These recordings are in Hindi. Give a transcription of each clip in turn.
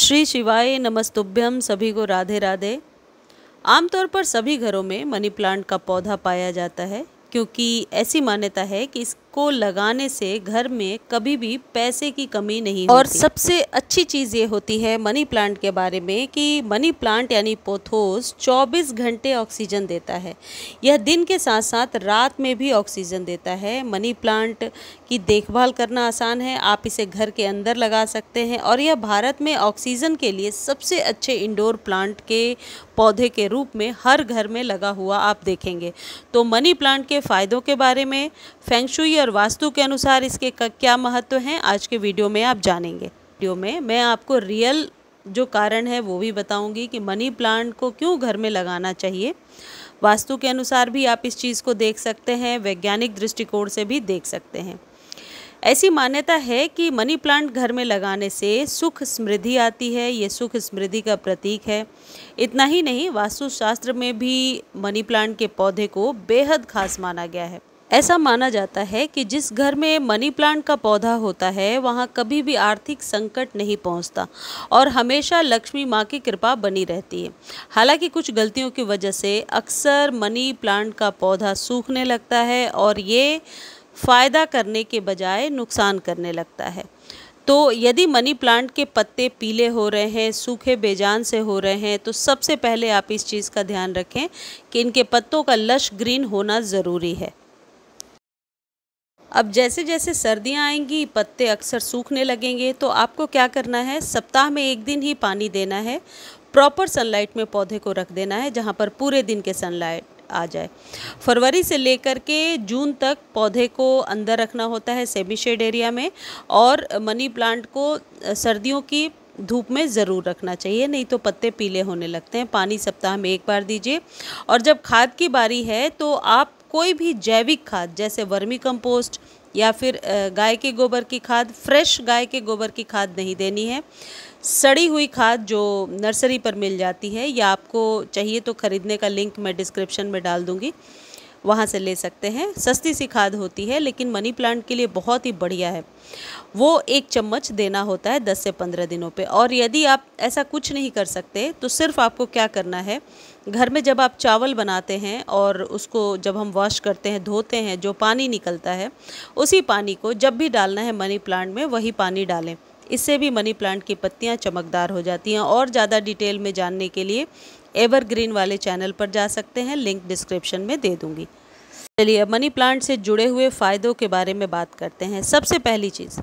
श्री शिवाय नमस्तुभ्यम सभी को राधे राधे आमतौर पर सभी घरों में मनी प्लांट का पौधा पाया जाता है क्योंकि ऐसी मान्यता है कि इस को लगाने से घर में कभी भी पैसे की कमी नहीं और सबसे अच्छी चीज़ ये होती है मनी प्लांट के बारे में कि मनी प्लांट यानी पोथोस 24 घंटे ऑक्सीजन देता है यह दिन के साथ साथ रात में भी ऑक्सीजन देता है मनी प्लांट की देखभाल करना आसान है आप इसे घर के अंदर लगा सकते हैं और यह भारत में ऑक्सीजन के लिए सबसे अच्छे इंडोर प्लांट के पौधे के रूप में हर घर में लगा हुआ आप देखेंगे तो मनी प्लांट के फ़ायदों के बारे में फेंगशुई और वास्तु के अनुसार इसके क्या महत्व हैं आज के वीडियो में आप जानेंगे वीडियो में मैं आपको रियल जो कारण है वो भी बताऊंगी कि मनी प्लांट को क्यों घर में लगाना चाहिए वास्तु के अनुसार भी आप इस चीज़ को देख सकते हैं वैज्ञानिक दृष्टिकोण से भी देख सकते हैं ऐसी मान्यता है कि मनी प्लांट घर में लगाने से सुख समृद्धि आती है ये सुख समृद्धि का प्रतीक है इतना ही नहीं वास्तुशास्त्र में भी मनी प्लांट के पौधे को बेहद खास माना गया है ऐसा माना जाता है कि जिस घर में मनी प्लांट का पौधा होता है वहाँ कभी भी आर्थिक संकट नहीं पहुँचता और हमेशा लक्ष्मी माँ की कृपा बनी रहती है हालांकि कुछ गलतियों की वजह से अक्सर मनी प्लांट का पौधा सूखने लगता है और ये फ़ायदा करने के बजाय नुकसान करने लगता है तो यदि मनी प्लांट के पत्ते पीले हो रहे हैं सूखे बेजान से हो रहे हैं तो सबसे पहले आप इस चीज़ का ध्यान रखें कि इनके पत्तों का लश ग्रीन होना ज़रूरी है अब जैसे जैसे सर्दियाँ आएंगी पत्ते अक्सर सूखने लगेंगे तो आपको क्या करना है सप्ताह में एक दिन ही पानी देना है प्रॉपर सनलाइट में पौधे को रख देना है जहाँ पर पूरे दिन के सनलाइट आ जाए फरवरी से लेकर के जून तक पौधे को अंदर रखना होता है सेमी शेड एरिया में और मनी प्लांट को सर्दियों की धूप में ज़रूर रखना चाहिए नहीं तो पत्ते पीले होने लगते हैं पानी सप्ताह में एक बार दीजिए और जब खाद की बारी है तो आप कोई भी जैविक खाद जैसे वर्मी कंपोस्ट या फिर गाय के गोबर की खाद फ्रेश गाय के गोबर की खाद नहीं देनी है सड़ी हुई खाद जो नर्सरी पर मिल जाती है या आपको चाहिए तो ख़रीदने का लिंक मैं डिस्क्रिप्शन में डाल दूँगी वहाँ से ले सकते हैं सस्ती सी खाद होती है लेकिन मनी प्लांट के लिए बहुत ही बढ़िया है वो एक चम्मच देना होता है दस से पंद्रह दिनों पे और यदि आप ऐसा कुछ नहीं कर सकते तो सिर्फ आपको क्या करना है घर में जब आप चावल बनाते हैं और उसको जब हम वॉश करते हैं धोते हैं जो पानी निकलता है उसी पानी को जब भी डालना है मनी प्लांट में वही पानी डालें इससे भी मनी प्लांट की पत्तियाँ चमकदार हो जाती हैं और ज़्यादा डिटेल में जानने के लिए एवरग्रीन वाले चैनल पर जा सकते हैं लिंक डिस्क्रिप्शन में दे दूँगी चलिए अब मनी प्लांट से जुड़े हुए फ़ायदों के बारे में बात करते हैं सबसे पहली चीज़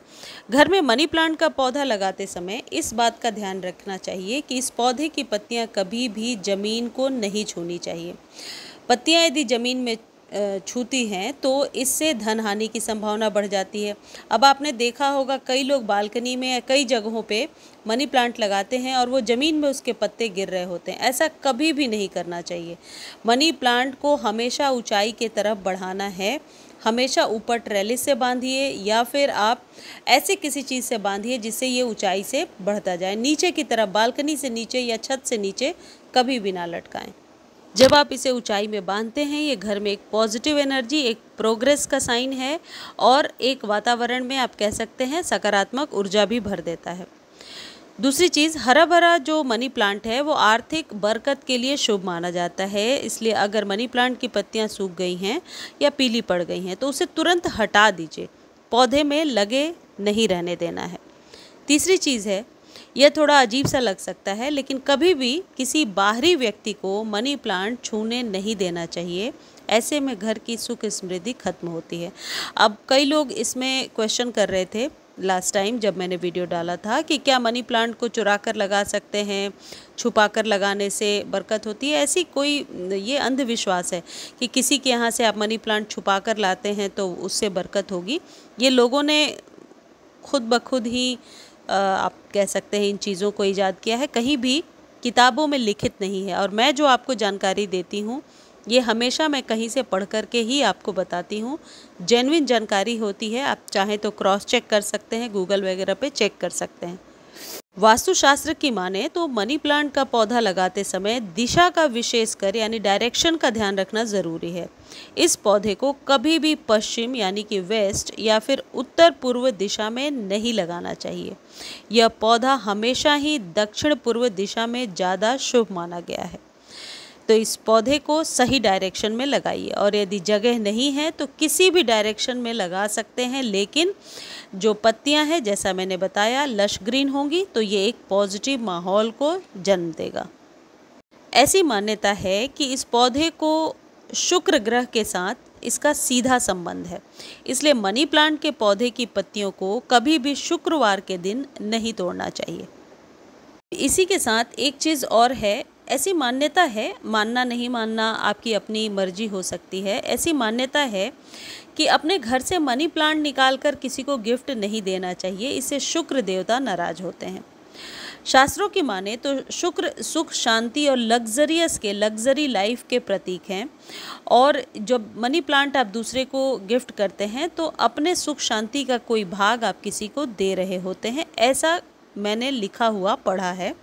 घर में मनी प्लांट का पौधा लगाते समय इस बात का ध्यान रखना चाहिए कि इस पौधे की पत्तियां कभी भी ज़मीन को नहीं छूनी चाहिए पत्तियां यदि ज़मीन में छूती हैं तो इससे धन हानि की संभावना बढ़ जाती है अब आपने देखा होगा कई लोग बालकनी में या कई जगहों पे मनी प्लांट लगाते हैं और वो ज़मीन में उसके पत्ते गिर रहे होते हैं ऐसा कभी भी नहीं करना चाहिए मनी प्लांट को हमेशा ऊंचाई के तरफ बढ़ाना है हमेशा ऊपर ट्रेलिस से बांधिए या फिर आप ऐसे किसी चीज़ से बांधिए जिससे ये ऊँचाई से बढ़ता जाए नीचे की तरफ बालकनी से नीचे या छत से नीचे कभी भी ना लटकाएं जब आप इसे ऊंचाई में बांधते हैं ये घर में एक पॉजिटिव एनर्जी एक प्रोग्रेस का साइन है और एक वातावरण में आप कह सकते हैं सकारात्मक ऊर्जा भी भर देता है दूसरी चीज़ हरा भरा जो मनी प्लांट है वो आर्थिक बरकत के लिए शुभ माना जाता है इसलिए अगर मनी प्लांट की पत्तियाँ सूख गई हैं या पीली पड़ गई हैं तो उसे तुरंत हटा दीजिए पौधे में लगे नहीं रहने देना है तीसरी चीज़ है यह थोड़ा अजीब सा लग सकता है लेकिन कभी भी किसी बाहरी व्यक्ति को मनी प्लांट छूने नहीं देना चाहिए ऐसे में घर की सुख समृद्धि खत्म होती है अब कई लोग इसमें क्वेश्चन कर रहे थे लास्ट टाइम जब मैंने वीडियो डाला था कि क्या मनी प्लांट को चुरा कर लगा सकते हैं छुपा कर लगाने से बरकत होती है ऐसी कोई ये अंधविश्वास है कि किसी के यहाँ से आप मनी प्लांट छुपा कर लाते हैं तो उससे बरकत होगी ये लोगों ने खुद ब खुद ही आप कह सकते हैं इन चीज़ों को ईजाद किया है कहीं भी किताबों में लिखित नहीं है और मैं जो आपको जानकारी देती हूँ ये हमेशा मैं कहीं से पढ़ कर के ही आपको बताती हूँ जेनविन जानकारी होती है आप चाहें तो क्रॉस चेक कर सकते हैं गूगल वगैरह पे चेक कर सकते हैं वास्तुशास्त्र की माने तो मनी प्लांट का पौधा लगाते समय दिशा का विशेषकर यानी डायरेक्शन का ध्यान रखना ज़रूरी है इस पौधे को कभी भी पश्चिम यानी कि वेस्ट या फिर उत्तर पूर्व दिशा में नहीं लगाना चाहिए यह पौधा हमेशा ही दक्षिण पूर्व दिशा में ज़्यादा शुभ माना गया है तो इस पौधे को सही डायरेक्शन में लगाइए और यदि जगह नहीं है तो किसी भी डायरेक्शन में लगा सकते हैं लेकिन जो पत्तियां हैं जैसा मैंने बताया लश ग्रीन होंगी तो ये एक पॉजिटिव माहौल को जन्म देगा ऐसी मान्यता है कि इस पौधे को शुक्र ग्रह के साथ इसका सीधा संबंध है इसलिए मनी प्लांट के पौधे की पत्तियों को कभी भी शुक्रवार के दिन नहीं तोड़ना चाहिए इसी के साथ एक चीज़ और है ऐसी मान्यता है मानना नहीं मानना आपकी अपनी मर्जी हो सकती है ऐसी मान्यता है कि अपने घर से मनी प्लांट निकाल कर किसी को गिफ्ट नहीं देना चाहिए इससे शुक्र देवता नाराज होते हैं शास्त्रों की माने तो शुक्र सुख शांति और लग्जरियस के लग्जरी लाइफ के प्रतीक हैं और जब मनी प्लांट आप दूसरे को गिफ्ट करते हैं तो अपने सुख शांति का कोई भाग आप किसी को दे रहे होते हैं ऐसा मैंने लिखा हुआ पढ़ा है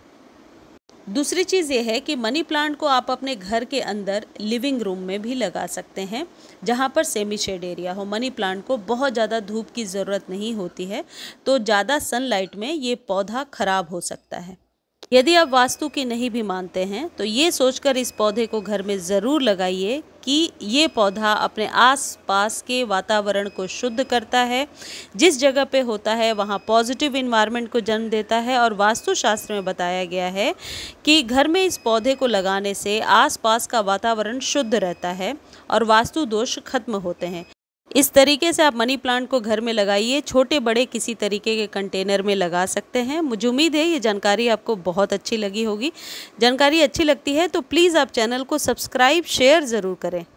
दूसरी चीज़ ये है कि मनी प्लांट को आप अपने घर के अंदर लिविंग रूम में भी लगा सकते हैं जहाँ पर सेमी शेड एरिया हो मनी प्लांट को बहुत ज़्यादा धूप की ज़रूरत नहीं होती है तो ज़्यादा सनलाइट में ये पौधा ख़राब हो सकता है यदि आप वास्तु की नहीं भी मानते हैं तो ये सोचकर इस पौधे को घर में ज़रूर लगाइए कि ये पौधा अपने आस पास के वातावरण को शुद्ध करता है जिस जगह पे होता है वहाँ पॉजिटिव इन्वायरमेंट को जन्म देता है और वास्तुशास्त्र में बताया गया है कि घर में इस पौधे को लगाने से आसपास का वातावरण शुद्ध रहता है और वास्तु दोष खत्म होते हैं इस तरीके से आप मनी प्लांट को घर में लगाइए छोटे बड़े किसी तरीके के कंटेनर में लगा सकते हैं मुझे उम्मीद है ये जानकारी आपको बहुत अच्छी लगी होगी जानकारी अच्छी लगती है तो प्लीज़ आप चैनल को सब्सक्राइब शेयर ज़रूर करें